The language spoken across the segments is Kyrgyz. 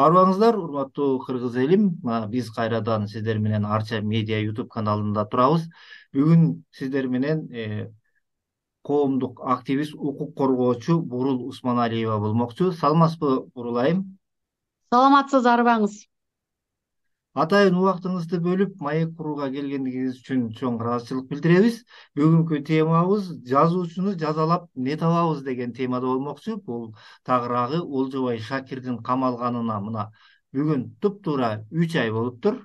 арбаңыздар урматтуу кыргыз элим биз кайрадан сиздер менен арча медиа ютуб каналында турабыз бүгүн сиздер менен э, коомдук активист укук коргоочу бурул усманалиева болмокчу саламатсызбы бурул айым саламатсыз арбаңыз атайын убактыңызды бөлүп маек құруға келгендигиңиз үчүн чоң ыраазычылык билдиребиз бүгүнкү темабыз жазуучуну жазалап не табабыз деген темада болмокчу бул тагыраагы олжобай шакирдин камалганына мына бүгүн туптуура үч ай болуптур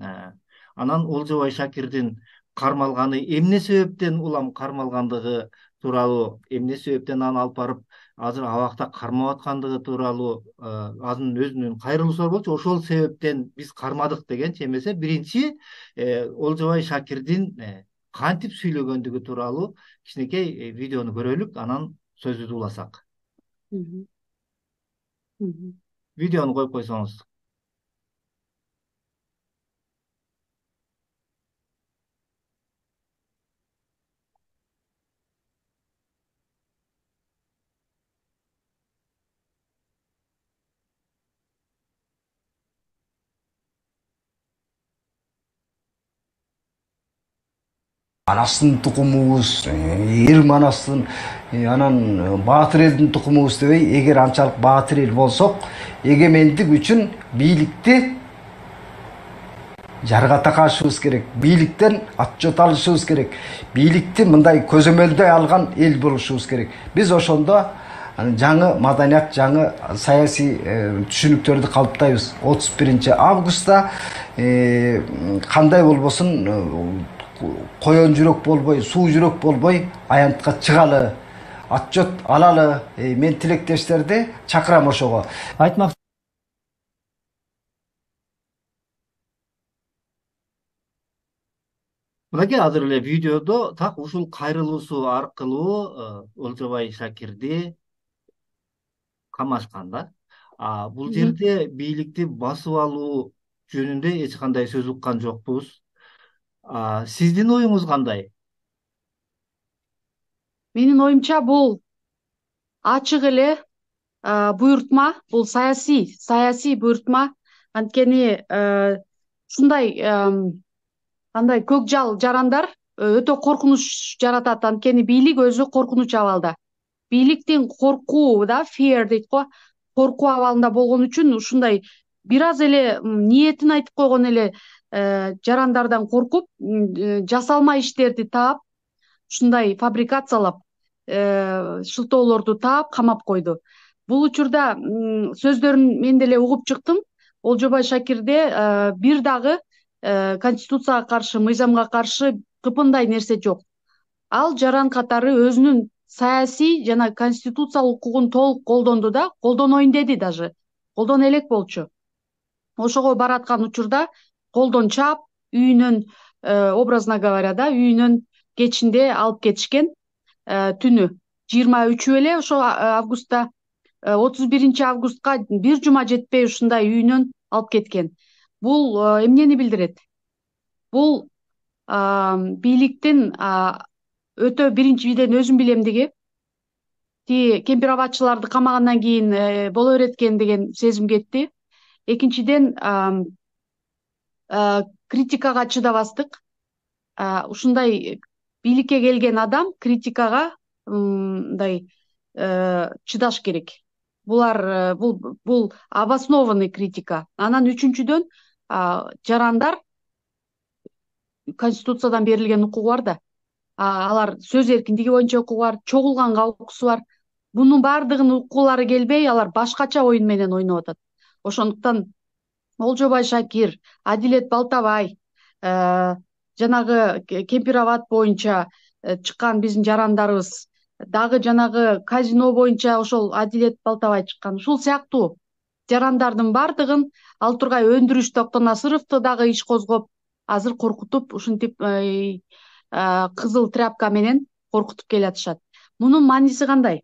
ә, анан олжобай шакирдин кармалганы эмне себептен улам кармалгандыгы тууралуу эмне себептен аны алып барып азыр абакта кармап аткандыгы тууралуу э, азын өзүнүн кайрылуусу бар болчу ошол себептен биз кармадык дегенчи эмесе биринчи э, олжобай шакирдин э, кантип сүйлөгөндүгү тууралуу кичинекей видеону көрөлүк анан сөзүбүздү уласак видеону коюп койсоңуз анасын тукумубуз ээрим манастын анан баатыр элдин тукумубуз дебей эгер анчалык баатыр эл болсок эгемендик үчүн бийликти жарга такашыбыз керек бийликтен отчет алышыбыз керек бийликти мындай көзөмөлдөй алган эл болушубуз керек биз ошондо жаңы маданият жаңы саясий түшүнүктөрдү калыптайбыз отуз биринчи августта кандай болбосун қоян жүрек болбой су жүрек болбой аянтқа чыгалы отчет алалы мен тилектештерди чакырам ошого айтмак мынакей азыр эле видеодо так ушул кайрылуусу аркылуу олжобай шакирди камашкан да бул жерде бийликти басып алуу жөнүндө эч кандай сөз уккан жокпуз сиздин оюңуз кандай менин оюмча бул ачык эле буюртма бул саясий саясий буйрутма анткени э, ушундай кандай көк жал жарандар э, өтө коркунуч жаратат анткени бийлик өзү коркунуч абалда бийликтин коркуу да фер дейт го коркуу абалында болгон үчүн ушундай бир аз эле ниетин айтып койгон эле Э, жарандардан коркуп э, жасалма иштерди таап ушундай фабрикациялап э, шылтоолорду таап камап койду бул учурда сөздөрүн мен деле угуп чыктым олжобай шакирде бир дагы конституцияга каршы мыйзамга каршы кыпындай нерсе жок ал жаран катары өзүнүн саясий жана конституциялык укугун толук колдонду да колдоноюн деди даже колдоно элек болчу ошого бараткан учурда колдон чаап үйүнөн э, образно говоря да үйүнөн кечинде алып кетишкен э, түнү жыйырма үчү беле ошо э, августта отуз биринчи августка бир жума жетпей ушундай үйүнөн алып кеткен бул эмнени билдирет бул бийликтин өтө биринчиден өзүм билем деги тиги кемпир абадчыларды камагандан кийин боло берет экен деген сезим кетти экинчиден Э, критикага чыдабастык э, ушундай бийликке келген адам критикага мындай э, чыдаш керек булар бул обоснованный критика анан үчүнчүдөн жарандар конституциядан берилген укугу бар да алар сөз эркиндиги боюнча укугу бар чогулганга укуусу бар мунун баардыгын уккулары келбей алар башкача оюн менен ойноп атат ошондуктан олжобай шакир адилет балтабай э, жанагы кемпир абад боюнча э, чыккан биздин жарандарыбыз дагы жанагы казино боюнча ошол адилет балтабай чыккан ушул сыяктуу жарандардын баардыгын ал тургай өндүрүш токтонасыровду дагы иш козгоп азыр коркутуп ушинтип э, кызыл тряпка менен коркутуп келатышат мунун мааниси кандай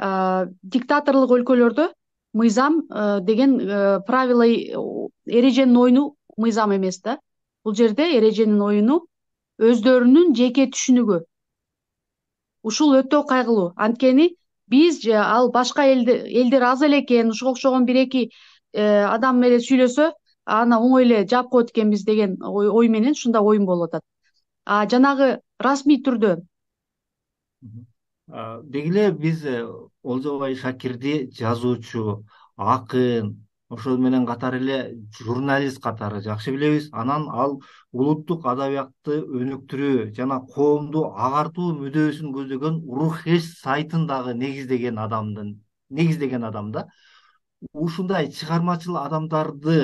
диктаторлук өлкөлөрдө мыйзам э, деген э, правило э, эреженин оюну мыйзам эмес да бул жерде эреженин оюну өздөрүнүн жеке түшүнүгү ушул өтө кайгылуу анткени биз же ал башка элдер аз эле экен ушуга окшогон бир эки адам эле сүйлөсө аны оңой эле жаап коет экенбиз деген ой менен ушундай оюн болуп атат а жанагы расмий түрдө дегиэле биз олжобай шакирди жазуучу акын ошону менен катар эле журналист катары жакшы билебиз анан ал улуттук адабиятты өнүктүрүү жана коомду агартуу мүдөөсүн көздөгөн рухэш сайтын дагы негиздеген адамдын негиздеген адам да ушундай чыгармачыл адамдарды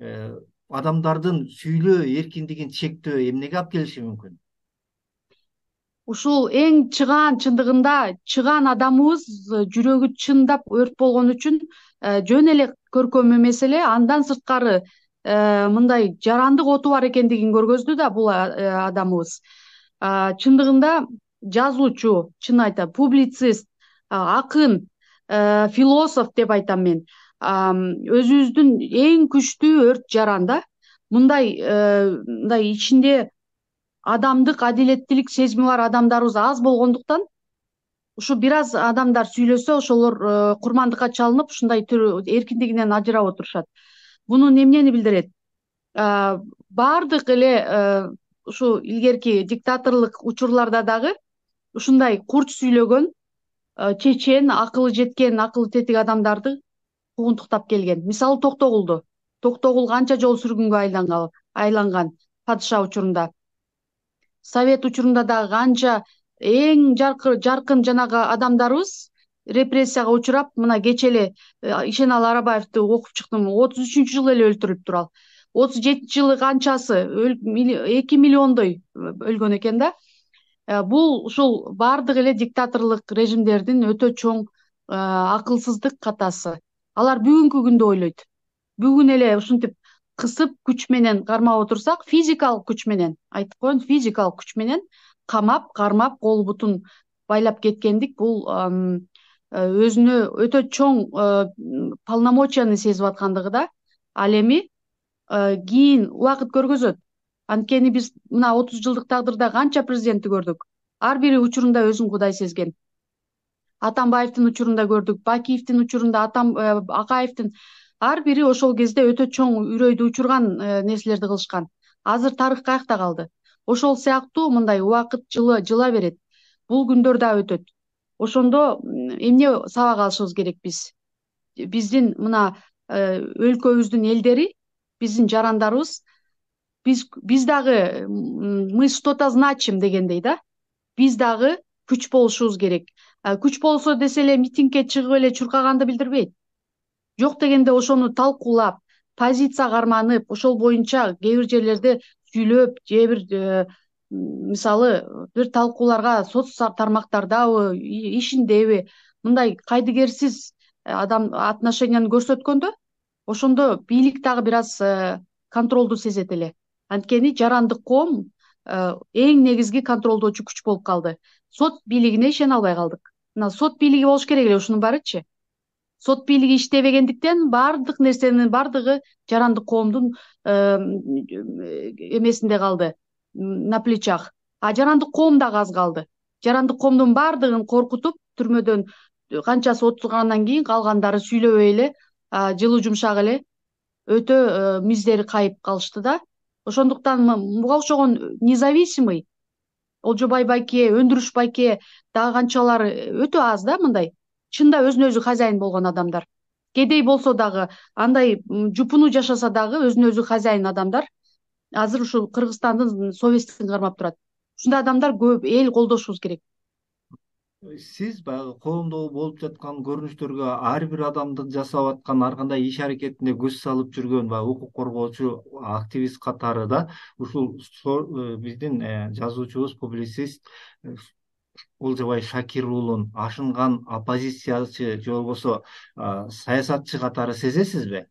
э, адамдардын сүйлөө эркиндигин чектөө эмнеге алып келиши мүмкүн ушул эң чыгаан чындыгында чыгаан адамыбыз э, жүрөгү чындап өрт болгон үчүн э, жөн эле көркөм эмес эле андан сырткары э, мындай жарандык оту бар экендигин көргөздү да бул адамыбыз чындыгында жазуучу чынын айтам публицист акын философ деп айтам мен өзүбүздүн эң күчтүү өрт жаран да мындай мындай ичинде адамдык адилеттилик сезими бар адамдарыбыз аз болгондуктан ушу бир аз адамдар сүйлөсө ошолор э, курмандыкка чалынып ушундай түр эркиндигинен ажырап отурушат буну эмнени билдирет э, баардык эле э, ушу илгерки диктаторлук учурларда дагы ушундай курч сүйлөгөн чечен акылы жеткен акылы тетик адамдарды куугунтуктап келген мисалы токтогулду токтогул канча жолу сүргүнгө айланган падыша учурунда совет учурунда дагы канча эң жаркын жанагы адамдарыбыз репрессияга учурап мына кече эле э, ишеналы арабаевди окуп чыктым отуз үчүнчү жылы эле өлтүрүлүптүр ал отуз жетинчи жылы канчасы эки миллиондой өлгөн экен да э, бул ушул баардык эле диктаторлук режимдердин өтө чоң э, акылсыздык катасы алар бүгүнкү күндү ойлойт бүгүн эле ушинтип кысып күч менен кармап отурсак физикалык күч менен айтып коеюн физикалык күч менен камап кармап кол бутун байлап кеткендик бул э, өзүнө өтө чоң э, полномочияны сезип аткандыгы да ал эми э, кийин убакыт көргөзөт анткени биз мына отуз жылдык тагдырда канча президентти көрдүк ар бири учурунда өзүн кудай сезген атамбаевдин учурунда көрдүк бакиевдин учурундаатам акаевдин ар бири ошол кезде өтө чоң үрөйдү учурган э, нерселерди кылышкан азыр тарых каякта калды ошол сыяктуу мындай убакыт жыла берет бул күндөр да өтөт ошондо эмне сабак алышыбыз керек биз биздин мына э, өлкөбүздүн элдери биздин жарандарыбызбиз биз дагы мы что то значим дегендей да биз дагы күч болушубуз керек э, күч болсо десе эле митингге чыгып эле чуркаганды билдирбейт жок дегенде ошону талкуулап позиция карманып ошол боюнча кээ бир жерлерде сүйлөп же бир э, мисалы бир талкууларга соц тармактардабы ишиндеби мындай кайдыгерсиз э, адам отношенияны көрсөткөндө ошондо бийлик дагы бир аз э, контролду сезет эле анткени жарандык коом эң негизги контролдоочу күч болуп калды сот бийлигине ишене албай калдык мына сот бийлиги болуш керек эле ушунун баарычы сот бийлиги иштебегендиктен баардык нерсенин баардыгы жарандык коомдун эмесинде калды на плечах а жарандык коом дагы аз калды жарандык коомдун баардыгын коркутуп түрмөдөн канчасы отургандан кийин калгандары сүйлөбөй эле жылуу жумшак эле өтө э, миздери кайып калышты да ошондуктан буга окшогон независимый олжобай байке өндүрүш байке дагы канчалар э, өтө аз да мындай чындап өзүн өзү хозяин болгон адамдар кедей болсо дагы андай жупуну жашаса дагы өзүн өзү хозяин адамдар азыр ушул кыргызстандын совестин кармап турат ушундай адамдар көп эл колдошубуз керек сиз баягы коомдо болуп жаткан көрүнүштөргө ар бир адамдын жасап аткан ар кандай иш аракетине көз салып жүргөн баягы укук коргоочу активист катары да ушул э, биздин э, жазуучубуз публицист э, олжобай шакирулун ашынган оппозициячы же болбосо саясатчы катары сезесизби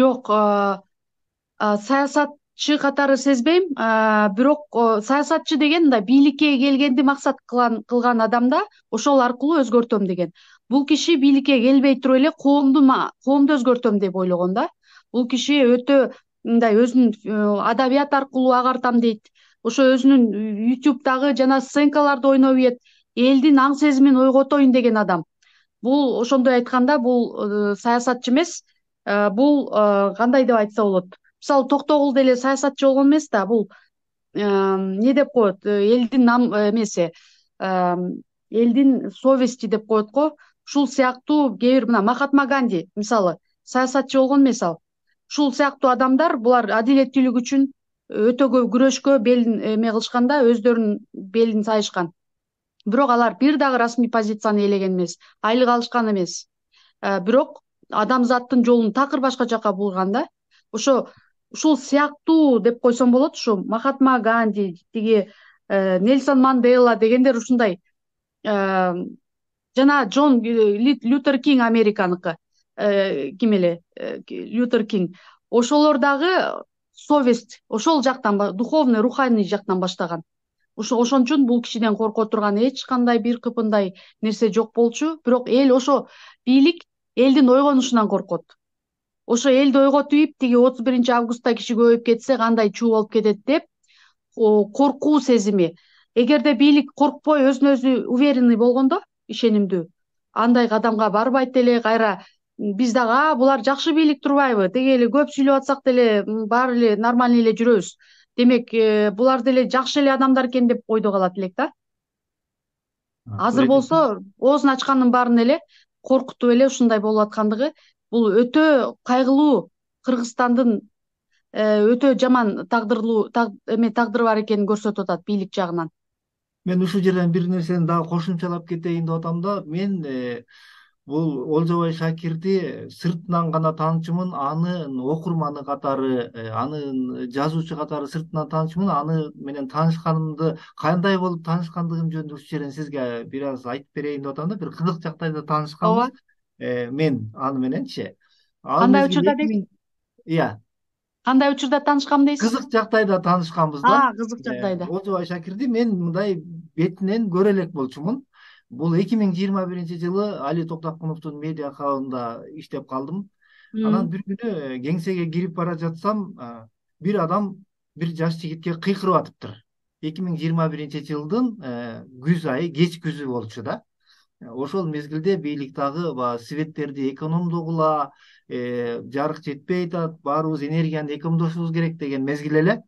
жок саясатчы катары сезбейм бирок саясатчы деген мындай бийликке келгенди максат кылган адам да ошол аркылуу өзгөртөм деген бул киши бийликке келбей туруп эле коомду коомду өзгөртөм деп ойлогон да бул киши өтө мындай өзүн э, адабият аркылуу агартам дейт ошо өзүнүн ютубтагы жана сценкаларды ойноп ийет элдин аң сезимин ойготоюн деген адам бул ошондой айтканда бул э, саясатчы эмес э, бул э, кандай деп айтса болот мисалы токтогул деле саясатчы болгон эмес да бул эмне деп коет элдин нам эмеси элдин совести деп коет го ушул сыяктуу кээ бир мына махатма ганди мисалы саясатчы болгон эмес ал ушул сыяктуу адамдар булар адилеттүүлүк үчүн өтө көп күрөшкө белин э, эме кылышкан да өздөрүнүн белин сайышкан бирок алар бир дагы расмий позицияны ээлеген эмес айлык алышкан эмес э, бирок адамзаттын жолун такыр башка жака бурган да ошо ушул сыяктуу деп койсом болот ушу махатма ганди тиги э, нельсон манделла дегендер ушундай жана джон лютер кинг американыкы ким эле лютер кинг ошолор дагы совесть ошол жактан духовный руханиый жактан баштаган ошо ошон үчүн бул кишиден корко турган эч кандай бир кыпындай нерсе жок болчу бирок эл ошо бийлик элдин ойгонушунан коркот ошо элди ойготуп ийип тиги отуз биринчи августта киши көбөйүп кетсе кандай чуу болуп кетет деп коркуу сезими эгерде бийлик коркпой өзүн өзү уверенный болгондо ишенимдүү андай кадамга барбайт эле кайра биз дагы а булар жакшы бийлик турбайбы деги эле көп сүйлөп атсак деле баары эле нормальный эле жүрөбүз демек э, булар деле жакшы эле адамдар экен деп ойдо калат элек да азыр болсо оозун ачкандын баарын эле коркутуп эле ушундай болуп аткандыгы бул өтө кайгылуу кыргызстандын э, өтө жаман тагдырлуу эме тагдыры бар экенин көрсөтүп атат бийлик жагынан мен ушул жерден бир нерсени дагы кошумчалап кетейин деп атам да мен э, бул олжобай шакирди сыртынан гана таанычумун анын окурманы катары э, анын жазуучу катары сыртынан таанычумын аны менен таанышканымды кандай болуп таанышкандыгым жөнүндө ушул жерден сизге бир аз айтып берейин деп атам да бир кызык жагдайда таанышкан ооба э, мен аны мененчи кандай учурда деи ыя кандай учурда таанышкам дейсизби кызык жагдайда таанышканбыз да кызык жагдайда э, олжобай шакирди мен мындай бетинен көрө элек болчумун бул эки миң жыйырма биринчи жылы али токтокуновдун медиа хабында иштеп калдым анан бир күнү кеңсеге кирип бара жатсам бир адам бир жаш жигитке кыйкырып атыптыр эки миң жыйырма биринчи жылдын күз айы кеч күзү болчу да ошол мезгилде бийлик дагы баягы светтерди экономдогула жарык жетпей атат баарыбыз энергияны экономдошубуз керек деген мезгил эле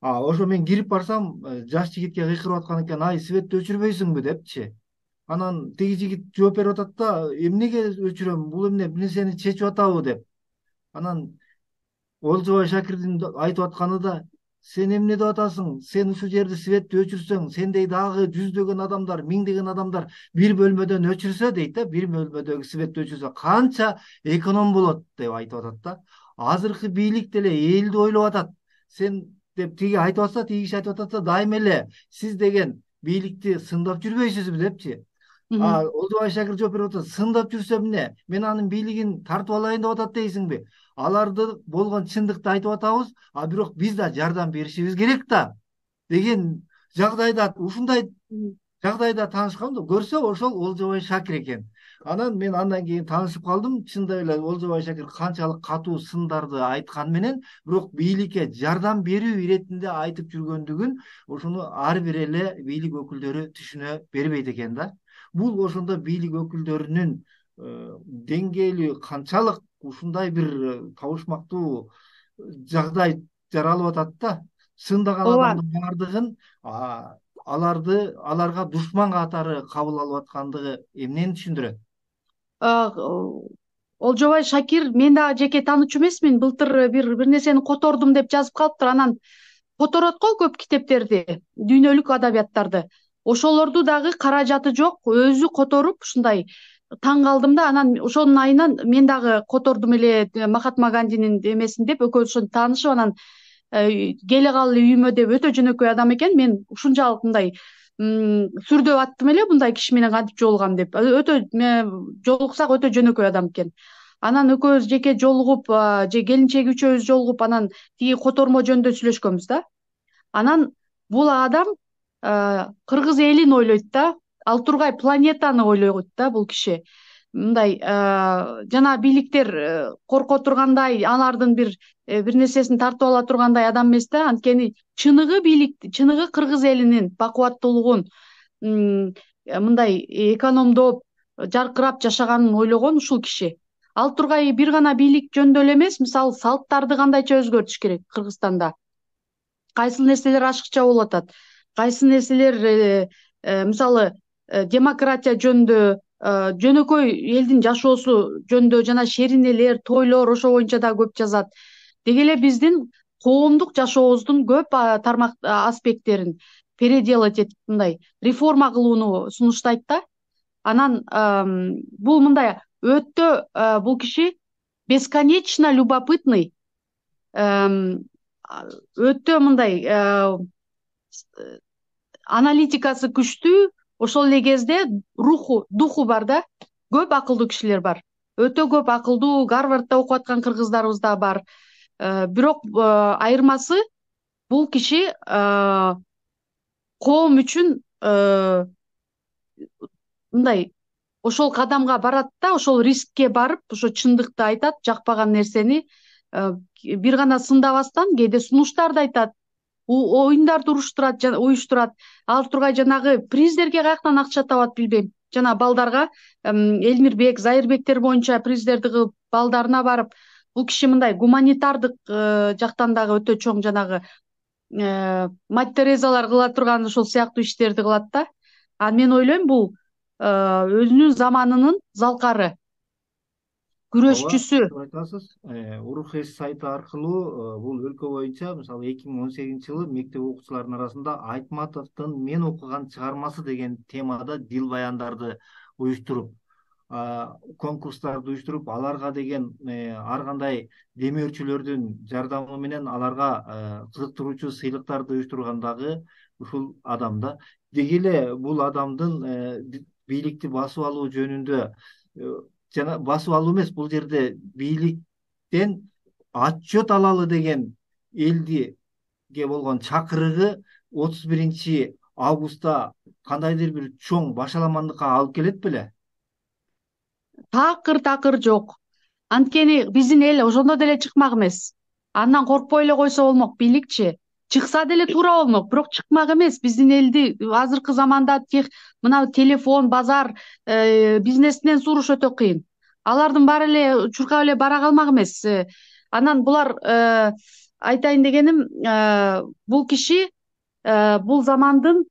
ошо мен кирип барсам жаш жигитке кыйкырып аткан экен ай светти өчүрбөйсүңбү депчи анан тиги жигит жооп берип атат да эмнеге өчүрөм бул эмне бир нерсени чечип атабы деп анан олжобай шакирдин айтып атканы да сен эмне деп атасың сен ушул жерди светти өчүрсөң сендей дагы жүздөгөн адамдар миңдеген адамдар бир бөлмөдөн өчүрсө дейт да бир бөлмөдөгү светти өчүрсө канча эконом болот деп айтып атат да азыркы бийлик деле элди ойлоп атат сен деп тиги айтып атса тиги киши айтып атса дайыма эле сиз деген бийликти сындап жүрбөйсүзбү депчи а олжубай шәкір беріп отырса сындап жүрсе міне мен анын бийлигин тартып алайын деп атат дейсиң бе аларды болгон чындыкты айтып атабыз а бирок биз да жардам беришибиз керек да деген жагдайда ушундай жагдайда таанышкам да көрсө ошол олжобай шакир экен анан мен андан кийин таанышып калдым чындап эле олжобай шакир канчалык катуу сындарды айтканы менен бирок бийликке жардам берүү иретинде айтып жүргөндүгүн ушуну ар бир эле бийлик өкүлдөрү түшүнө бербейт экен да бул ошондо бийлик өкүлдөрүнүн э, деңгээли канчалык ушундай бир табышмактуу э, жагдай жаралып атат да сындаганын баардыгын аларды аларга душман катары кабыл алып аткандыгы эмнени түшүндүрөт э, олжобай шакир мен дагы жеке таанычу эмесмин былтыр бир бир нерсени котордум деп жазып калыптыр анан которот го көп китептерди дүйнөлүк адабияттарды ошолорду дагы каражаты жок өзү которуп ушундай таң калдым да анан ошонун айынан мен дагы котордум эле э, махатма гандинин эмесин деп экөөбүз ошентип таанышып анан э, келе кал эле үйүмө деп өтө жөнөкөй адам экен мен ушунчалык мындай сүрдөп аттым эле мындай киши менен кантип жолугам деп э, өтө жолуксак өтө жөнөкөй адам экен анан экөөбүз жеке жолугуп же келинчеги үчөөбүз жолугуп анан тиги котормо жөнүндө сүйлөшкөнбүз да анан бул адам Э, кыргыз элин ойлойт да ал тургай планетаны ойлогойт да бул киши мындай э, жанагы бийликтер э, корко тургандай алардын бир бир нерсесин тартып ала тургандай адам эмес да анткени чыныгы бийлик чыныгы кыргыз элинин бакубаттуулугун мындай экономдоп жаркырап жашаганын ойлогон ушул киши ал тургай бир гана бийлик жөнүндө эле эмес мисалы салттарды кандайча өзгөртүш керек кыргызстанда кайсыл нерселер ашыкча болуп атат кайсы нерселер э, э, мисалы э, демократия жөнүндө жөнөкөй элдин жашоосу жөнүндө жана шеринелер тойлор ошо боюнча дагы көп жазат деги эле биздин коомдук жашообуздун көп тармак аспекттерин переделать этип мындай реформа кылууну сунуштайт да анан бул мындай өтө бул киши бесконечно любопытный өтө мындай Э, аналитикасы күчтүү ошол эле кезде руху духу бар да көп акылдуу кишилер бар өтө көп акылдуу гарвардда окуп аткан кыргыздарыбыз да бар э, бирок э, айырмасы бул киши коом үчүн мындай ошол кадамга барат да ошол рискке барып ошо чындыкты айтат жакпаган нерсени бир гана сындабастан кээде сунуштарды айтат оюндарды уруштурат уюштурат ал тургай жанагы приздерге каяктан акча табат билбейм жанагы балдарга элмирбек зайырбектер боюнча приздерди кылып балдарына барып бул киши мындай гуманитардык э, жактан дагы өтө чоң жанагы э, маттерезалар кыла турган ошул сыяктуу иштерди кылат да анан мен ойлойм бул э, өзүнүн заманынын залкары күрөшчүсү айтасыз э, урух эс сайты аркылуу э, бул өлкө боюнча мисалы эки миң он сегизинчи жылы мектеп окуучуларынын арасында айтматовдун мен окуган чыгармасы деген темада дил баяндарды уюштуруп конкурстарды уюштуруп аларга деген э, ар кандай демөөрчүлөрдүн жардамы менен аларга кызыктыруучу сыйлыктарды уюштурган дагы ушул адам да деги эле бул адамдын бийликти басып алуу жөнүндө жана басып алуу эмес бул жерде бийликтен отчет алалы деген элдиге болгон чакырыгы отуз биринчи августта кандайдыр бир чоң башаламандыкка алып келет беле такыр такыр жок анткени биздин эл ошондо деле чыкмак эмес андан коркпой эле койсо болмок бийликчи чыкса деле туура болмок бирок чыкмак эмес биздин элди азыркы заманда тех мына телефон базар э, бизнесинен менен өтө кыйын алардын баары эле чуркап эле бара калмак эмес э, анан булар э, айтайын дегеним бул киши бул замандын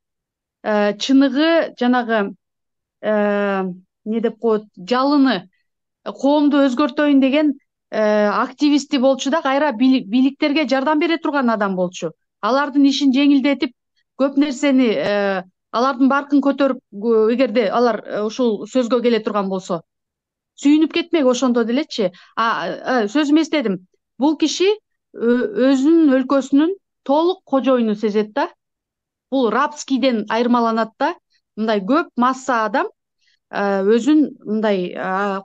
чыныгы жанагы эмне деп коет жалыны коомду өзгөртөйүн деген активисти болчу да кайра бийликтерге жардам бере турган адам болчу алардын ишин жеңилдетип көп нерсени э, алардын баркын көтөрүп эгерде алар э, ушул сөзгө келе турган болсо сүйүнүп кетмек ошондо делечи э, сөзүм эстедим бул киши өзүнүн өлкөсүнүн толук кожоюну сезет да бул рабскийден айырмаланат да мындай көп масса адам өзүн мындай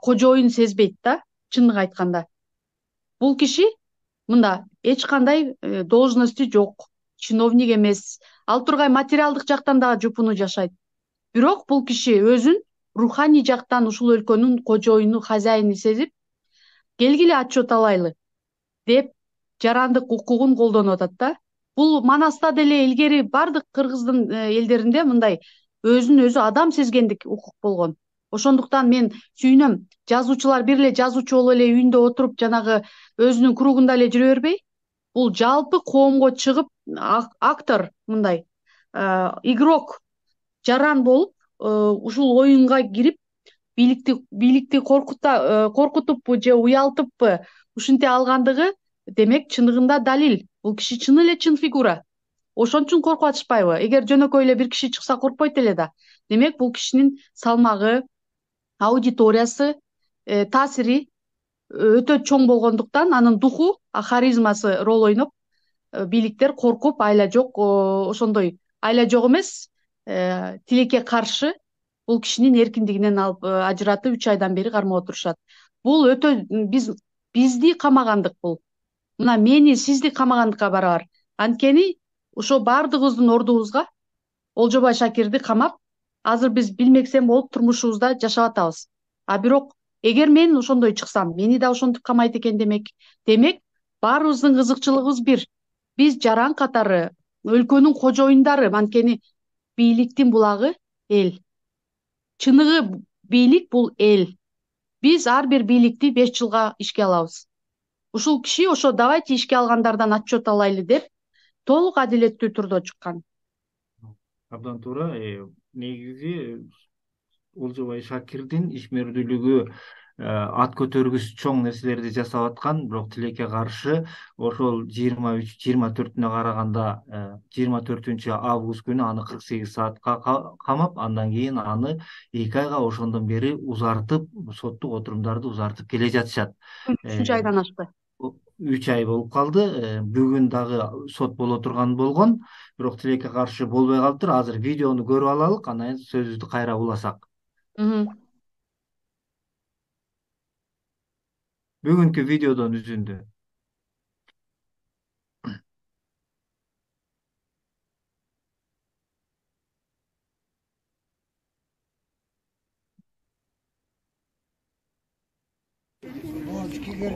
кожоюн сезбейт да чындыгын айтканда бул киши мына эч кандай э, должносту жок чиновник эмес ал тургай материалдык жактан дагы жупуну жашайт бирок бул киши өзүн руханий жактан ушул өлкөнүн кожоюну хозяини сезип келгиле отчет алайлы деп жарандык укугун колдонуп атат да бул манаста деле илгери баардык кыргыздын э, элдеринде мындай өзүн өзү адам сезгендик укук болгон ошондуктан мен сүйүнөм жазуучулар бир эле жазуучу болуп эле үйүндө отуруп жанагы өзүнүн кругунда эле жүрө бербей бул жалпы коомго чыгып актор мындай э, игрок жаран болуп э, ушул оюнга кирип бийликти бийликти э, коркутуппу же уялтыппы ушинте алгандыгы демек чындыгында далил бул киши чын эле чын фигура ошон үчүн коркуп атышпайбы эгер жөнөкөй эле бир киши чыкса коркпойт эле да демек бул кишинин салмагы аудиториясы э, таасири э, өтө чоң болгондуктан анын духу харизмасы рол ойноп э, бийликтер коркуп айла жок ошондой айла жок эмес тилекке каршы бул кишинин эркиндигинен алып ажыратып үч айдан бери кармап отурушат бул өтө биз бизди камагандык бул мына мени сизди камагандыкка барабар анткени ошо баардыгыбыздын ордубузга олжобай шакирди камап азыр биз билмексем болуп турмушубузда жашап атабыз а бирок эгер мен ошондой чыксам мени да ошентип камайт экен демек демек баарыбыздын кызыкчылыгыбыз бир биз жаран катары өлкөнүн кожоюндары анткени бийликтин булагы эл чыныгы бийлик бул эл биз ар бир бийликти беш жылга ишке алабыз ушул киши ошо давайте ишке алгандардан отчет алайлы деп толук адилеттүү түрдө чыккан абдан туура э, негизи олжобай шакирдин ишмердүүлүгү ат көтөргүс чоң нерселерди жасап аткан бирок тилекке каршы ошол жыйырма үч жыйырма төртүнө караганда жыйырма төртүнчү август күнү аны кырк сегиз саатка камап андан кийин аны эки айга ошондон бери узартып соттук отурумдарды узартып келе жатышат үчүнчү айдан ашты үч ай болуп калды э, бүгүн дагы сот боло турган болгон бирок тилекке каршы болбой калыптыр азыр видеону көрүп алалык андан кийин сөзүбүздү кайра уласак бүгүнкү видеодон үзүндү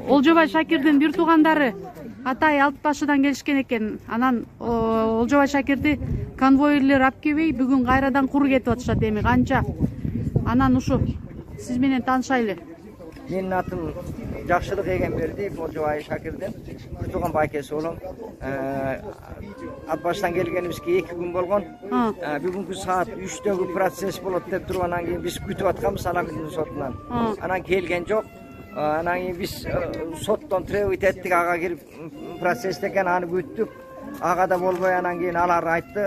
олжобай шакирдин бир туугандары атай алып башыдан келишкен экен анан олжобай шакирди конвойлер алып келбей бүгүн кайрадан куру кетип атышат эми канча анан ушу сиз менен таанышайлы менин атым жакшылык эгембердиев олжобай шакирдин бир тууган байкеси болом э, ат башынан келгенибизге эки күн болгон э, бүгүнкү саат үчтөгү процесс болот деп туруп анан кийин биз күтүп атканбыз аламиндин сотунан анан келген жок анан кийин биз соттон требовать эттик ага кирип экен аны күттүк ага да болбой анан кийин алар айтты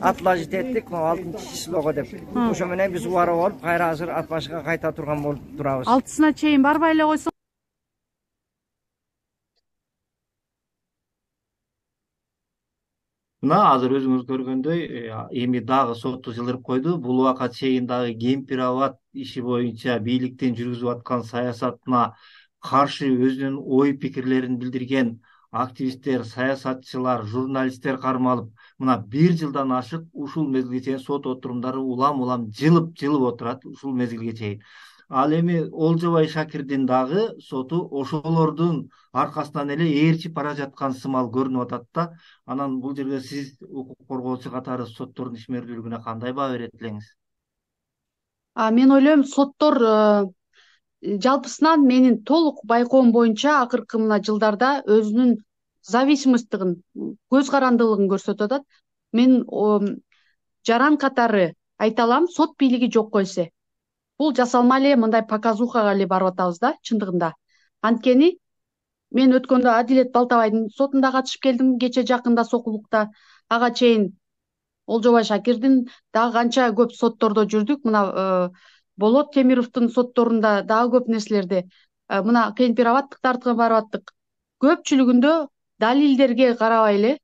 отложить эттик могу алтынчы числого деп ошо менен биз убара болуп кайра азыр ат башыга кайта турган болуп турабыз алтысына чейин барбай эле койсо азыр өзүңүз көргөндөй э, эми дагы сотту жылдырып койду бул убакка чейин дагы кемпир абад иши боюнча бийликтин жүргүзүп аткан саясатына каршы өзүнүн ой пикирлерин билдирген активисттер саясатчылар журналисттер кармалып мына бир жылдан ашык ушул мезгилге чейин сот отурумдары улам улам жылып жылып отурат ушул мезгилге чейин ал эми олжобай шакирдин дагы соту ошолордун аркасынан эле ээрчип бара жаткан сымал көрүнүп атат да анан бул жерде сиз укук коргоочу катары соттордун ишмердүүлүгүнө кандай баа берет элеңиз мен ойлойм соттор э, жалпысынан менин толук байкоом боюнча акыркы мына жылдарда өзүнүн зависимосттугун көз карандылыгын көрсөтүп атат мен жаран катары айта алам сот бийлиги жокко эсе бул жасалма эле мындай показухага эле барып атабыз да чындыгында анткени мен өткөндө адилет балтабайдын сотунда катышып келдим кече жакында сокулукта ага чейин олжобай шакирдин дагы канча көп соттордо жүрдүк мына э, болот темировдун сотторунда дагы көп нерселерде э, мына кемпир абадтыктарды барып аттык көпчүлүгүндө далилдерге карабай эле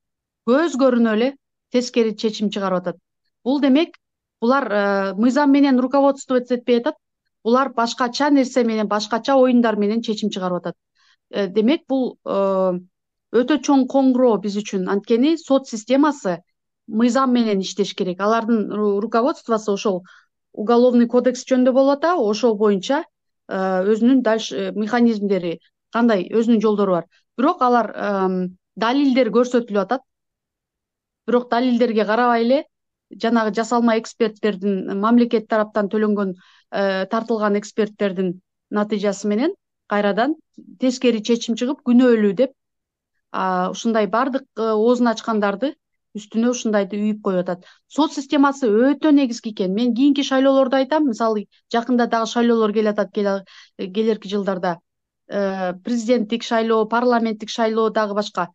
көз көрүнүп эле тескери чечим чыгарып атат бул демек булар э, мыйзам менен руководствоваться этпей атат булар башкача нерсе менен башкача оюндар менен чечим чыгарып атат э, демек бул э, өтө чоң коңгуроо биз үчүн анткени сот системасы мыйзам менен иштеш керек алардын руководствосу ошол уголовный кодекс жөнүндө болуп атабы ошол боюнча өзүнүн дальше механизмдери кандай өзүнүн жолдору бар бирок алар далилдер көрсөтүлүп атат бирок далилдерге карабай эле жанагы жасалма эксперттердин мамлекет тараптан төлөнгөн э, тартылган эксперттердин натыйжасы менен кайрадан тескери чечим чыгып күнөөлүү деп ушундай баардык оозун э, ачкандарды үстүнө ушундайды үйүп коюп атат сот системасы өтө негизги экен мен кийинки шайлоолорду айтам мисалы жакында дагы шайлоолор келатат келерки жылдарда э, президенттик шайлоо парламенттик шайлоо дагы башка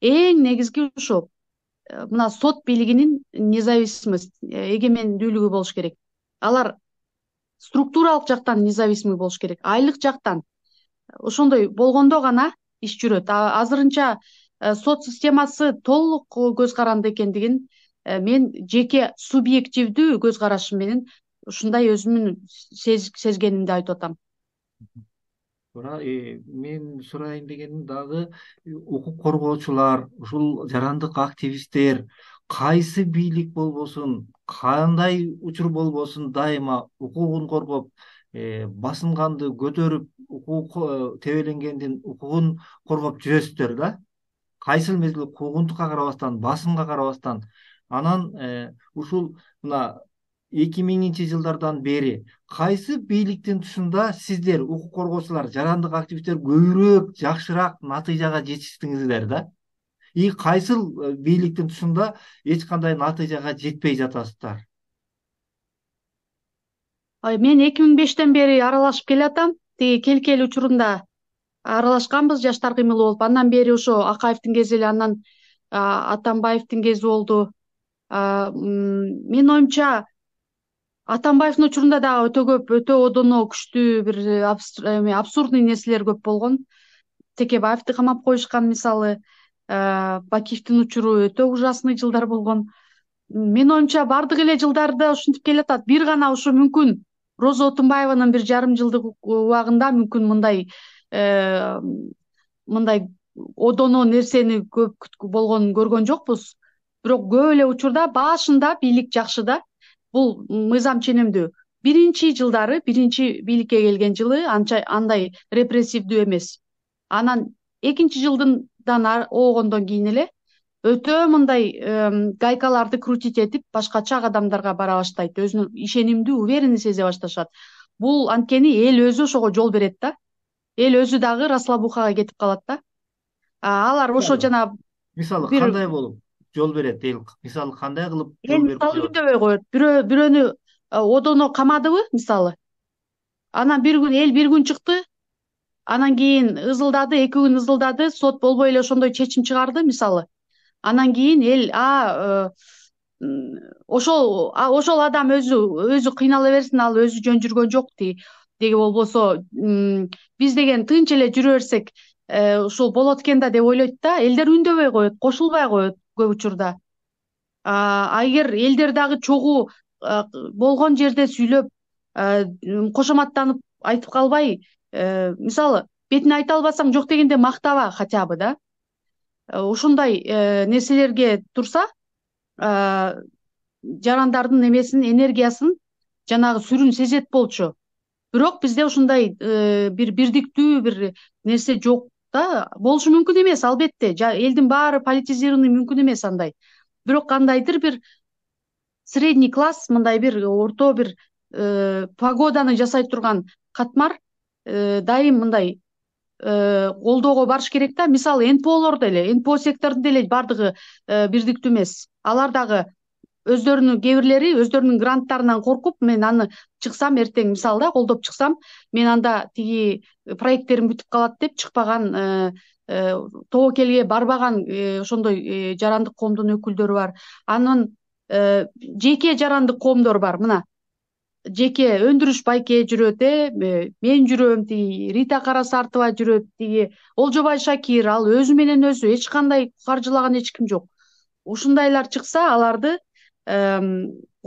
эң негизги ушу Э, мына сот бийлигинин независимость э, эгемендүүлүгү болуш керек алар структуралык жактан независимый болуш керек айлык жактан ошондой болгондо гана иш жүрөт азырынча э, сот системасы толук көз каранды экендигин мен жеке субъективдүү көз карашым менен ушундай өзүмдүн сезгенимди айтып атам мен сурайын дегеним дагы укук коргоочулар ушул жарандык активисттер кайсы бийлик болбосун кандай учур болбосун дайыма укугун коргоп басынганды көтөрүп укук тебеленгендин укугун коргоп жүрөсүздөр да кайсыл мезгил куугунтукка карабастан басымга карабастан анан ушул мына эки миңинчи жылдардан бери кайсы бийликтин тушунда сиздер укук коргоочулар жарандык активисттер көбүрөөк жакшыраак натыйжага жетиштиңиздер да и кайсыл э, бийликтин тушунда эч кандай натыйжага жетпей жатасыздар мен эки миң бештен бери аралашып келеатам тиги келкел учурунда аралашканбыз жаштар кыймылы болуп андан бери ошо акаевдин кези эле анан атамбаевдин кези болду менин оюмча атамбаевдин учурунда дагы өтө көп өтө одоно күчтүү бир э, бирэм э, абсурдный нерселер көп болгон текебаевди камап коюшкан мисалы э, бакиевдин учуру өтө ужасный жылдар болгон менин оюмча баардык эле жылдарда ушинтип келеатат бир гана ушу мүмкүн роза отунбаеванын бир жарым жылдык убагында мүмкүн мындай мындай одоно нерсени көп болгонун көргөн жокпуз бирок көп эле учурда башында бийлик жакшы да бул мыйзам ченемдүү биринчи жылдары биринчи бийликке келген жылы анча андай репрессивдүү эмес анан экинчи жылдан оогондон кийин эле өтө мындай гайкаларды крутить этип башкача кадамдарга бара баштайт өзүн ишенимдүү уверенный сезе башташат бул анткени эл өзү ошого жол берет да эл өзү дагы расслабухага кетип калат да алар ошо жана мисалы кандай болуп жоберет эл мисалы кандай кылып эл мисалы үндөбөй коет бирөө бирөөнү э, одоно камадыбы мисалы анан бир күн эл бир күн чыкты анан кийин ызылдады эки күн ызылдады сот болбой эле ошондой чечим чыгарды мисалы анан кийин эл а э, ошол ошол адам өзү өзү кыйнала берсин ал өзү жөн жүргөн жок тиги деги болбосо биз деген тынч эле жүрө берсек э, ушул болот экен да деп ойлойт да элдер үндөбөй коет кошулбай коет көп учурда а эгер элдер дагы чогуу болгон жерде сүйлөп кошоматтанып айтып калбай э, мисалы бетине айта албасаң жок дегенде мактаба хотя бы да э, ушундай э, нерселерге турса жарандардын эмесин энергиясын жанагы сүрүн сезет болчу бирок бизде ушундай бир бирдиктүү бир нерсе жок болушу мүмкүн эмес албетте элдин баары политизированный мүмкүн эмес андай бирок кандайдыр бир средний класс мындай бир орто бир э, погоданы жасай турган катмар э, дайым мындай колдоого э, барыш керек да мисалы нполор деле нпо сектору деле баардыгы бирдиктүү эмес алар дагы өздөрүнүн кээ бирлери өздөрүнүн гранттарынан коркуп мен аны чыксам эртең мисалы да колдоп чыксам мен анда тиги проекттерим бүтүп калат деп чыкпаган э, э, тобокелге барбаган э, ошондой жарандык коомдун өкүлдөрү бар анан жеке жарандык коомдор бар мына жеке өндүрүш байке жүрөт э мен жүрөм тиги рита карасартова жүрөт тиги олжобай шакир ал өзү менен өзү эч кандай каржылаган эч ким жок ушундайлар чыкса аларды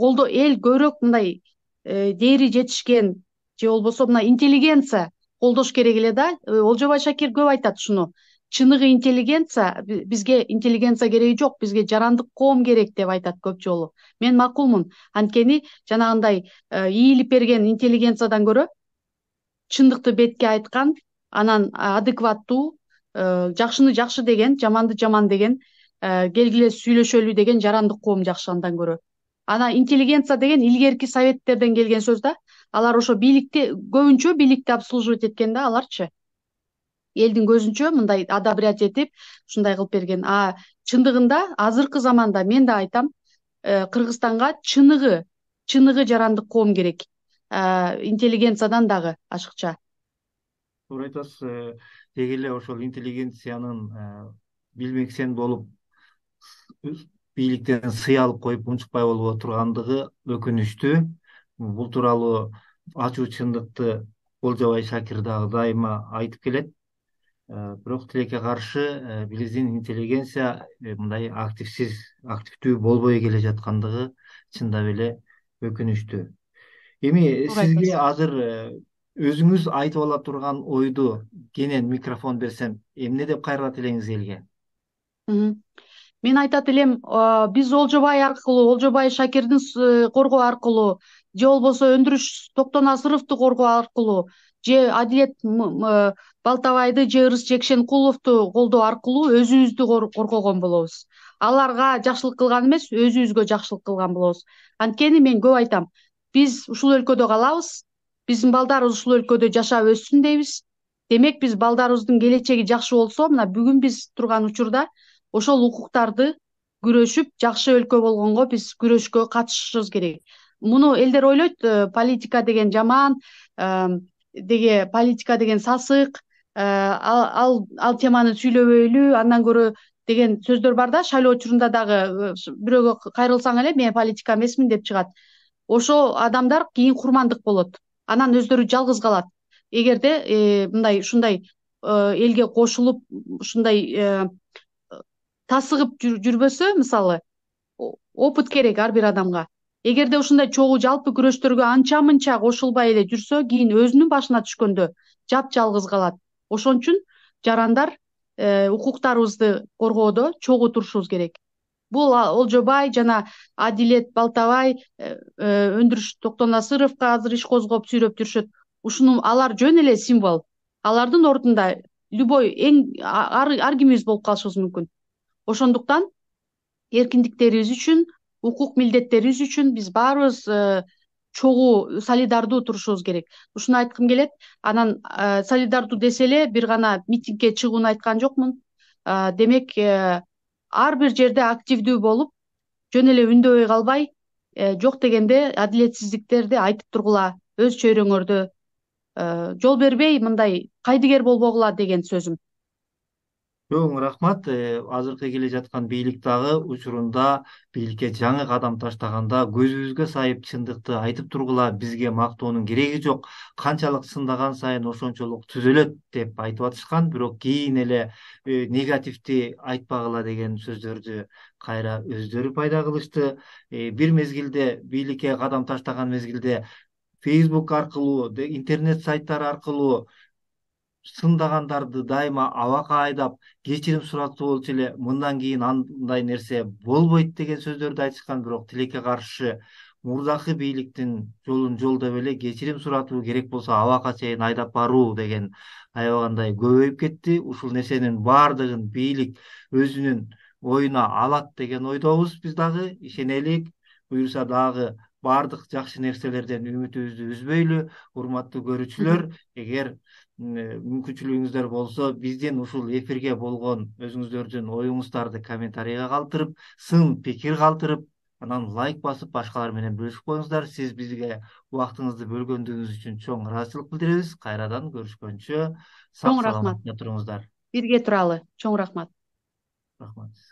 колдо эл көбүрөөк мындай э, дээри жетишкен же болбосо мына интеллигенция колдош керек эле да э, олжобай шакир көп айтат ушуну чыныгы интеллигенция бизге интеллигенция кереги жок бизге жарандык коом керек деп айтат көп жолу мен макулмун анткени жанагындай э, ийилип берген интеллигенциядан көрө чындыкты бетке айткан анан адекваттуу жакшыны жакшы деген жаманды жаман деген Э, келгиле сүйлөшөлү деген жарандык коом жакшы андан көрө анан интеллигенция деген илгерки советтерден келген сөз да алар ошо бийликти көбүнчө бийликти обслуживать эткен да аларчы элдин көзүнчө мындай одобрять этип ушундай кылып берген а чындыгында азыркы заманда мен да айтам э, кыргызстанга чыныгы чыныгы жарандык коом керек э, интеллигенциядан дагы ашыкча туура айтасыз деги эле ошол интеллигенциянын билмексен болуп бийликтен сый алып коюп унчукпай болуп отургандыгы өкүнүчтүү Бұл тууралуу ачуу чындыкты олжобай шакир дагы дайыма айтып келет э, бирок тилекке каршы э, биздин интеллигенция э, мындай активсиз активдүү болбой келе жаткандыгы чындап эле өкүнүчтүү эми сизге азыр өзүңүз айтып ала турган ойду кенен микрофон берсем эмне деп кайрылат элеңиз элге мен айтат элем биз олжобай аркылуу олжобай шакирдин э, коргоо аркылуу же болбосо өндүрүш токтон асыровду коргоо аркылуу же адилет балтабайды же ырыс жекшенкуловду колдоо аркылуу өзүбүздү коргогон болобуз аларга жакшылык кылган эмес өзүбүзгө жакшылык кылган болобуз анткени мен көп айтам биз ушул өлкөдө калабыз биздин балдарыбыз ушул өлкөдө жашап өссүн дейбиз демек биз балдарыбыздын келечеги жакшы болсо мына бүгүн биз турган учурда ошол укуктарды күрөшүп жакшы өлкө болгонго биз күрөшкө катышышыбыз керек муну элдер ойлойт э, политика деген жаман э, деги политика деген сасык э, а ал теманы сүйлөбөйлү андан көрө деген сөздөр бар да шайлоо учурунда дагы бирөөгө кайрылсаң эле мен политика эмесмин деп чыгат ошол адамдар кийин курмандык болот анан өздөрү жалгыз калат эгерде мындай ушундай элге кошулуп ушундай тасыгып жүрбөсө мисалы опыт керек ар бир адамга эгерде ушундай чогуу жалпы күрөштөргө анча мынча кошулбай эле жүрсө кийин өзүнүн башына түшкөндө жапжалгыз калат ошон үчүн жарандар э, укуктарыбызды коргоодо чогуу турушубуз керек бул олжобай жана адилет балтабай э, э, өндүрүш токтонасыровго азыр иш козгоп сүйрөп жүрүшөт ушуну алар жөн эле символ алардын ордунда любой эң ар кимибиз болуп калышыбыз мүмкүн ошондуктан эркиндиктерибиз үчүн укук милдеттерибиз үчүн биз баарыбыз э, чогуу солидардуу турушубуз керек ушуну айткым келет анан э, солидардуу десе эле бир гана митингге чыгууну айткан жокмун э, демек ар бир жерде активдүү болуп жөн эле үндөбөй калбай жок дегенде адилетсиздиктерди айтып тургула өз чөйрөңөрдө жол бербей мындай кайдыгер болбогула деген сөзүм чоң рахмат. Азыркы келе жаткан бийлик дагы учурунда бийликке жаңы кадам таштаганда көзүбүзгө сайып чындыкты айтып тургула бизге мактоонун кереги жок. Канчалык чындаган сайын ошончолук түзөлөт деп айтып атышкан, бирок кийин эле негативди айтпагыла деген сөздөрдү кайра өздөрү пайда кылышты. Бир мезгилде бийликке кадам таштаган мезгилде фейсбук аркылуу, интернет сайттары аркылуу сындагандарды дайыма абакка айдап кечирим сурату болчу эле мындан кийин андай нерсе болбойт деген сөздөрдү айтышкан бирок тилекке каршы мурдакы бийликтин жолун жолдоп эле кечирим суратуу керек болсо абакка чейин айдап баруу деген аябагандай көбөйүп кетти ушул нерсенин баардыгын бийлик өзүнүн оюна алат деген ойдобуз биз дагы ишенелик буюрса дагы баардык жакшы нерселерден үмүтүбүздү үзбөйлү урматтуу көрүүчүлөр эгер Э, мүмкүнчүлүгүңүздөр болсо бізден ушул эфирге болгон өзүңүздөрдүн оюңуздарды комментарийге калтырып сын пикир калтырып анан лайк басып башкалар менен бөлүшүп коюңуздар сиз бизге убактыңызды бөлгөндүгүңүз үчүн чоң ыраазычылык билдиребиз кайрадан көрүшкөнчө сак рахмат туруңуздар бирге туралы чоң рахмат рахмат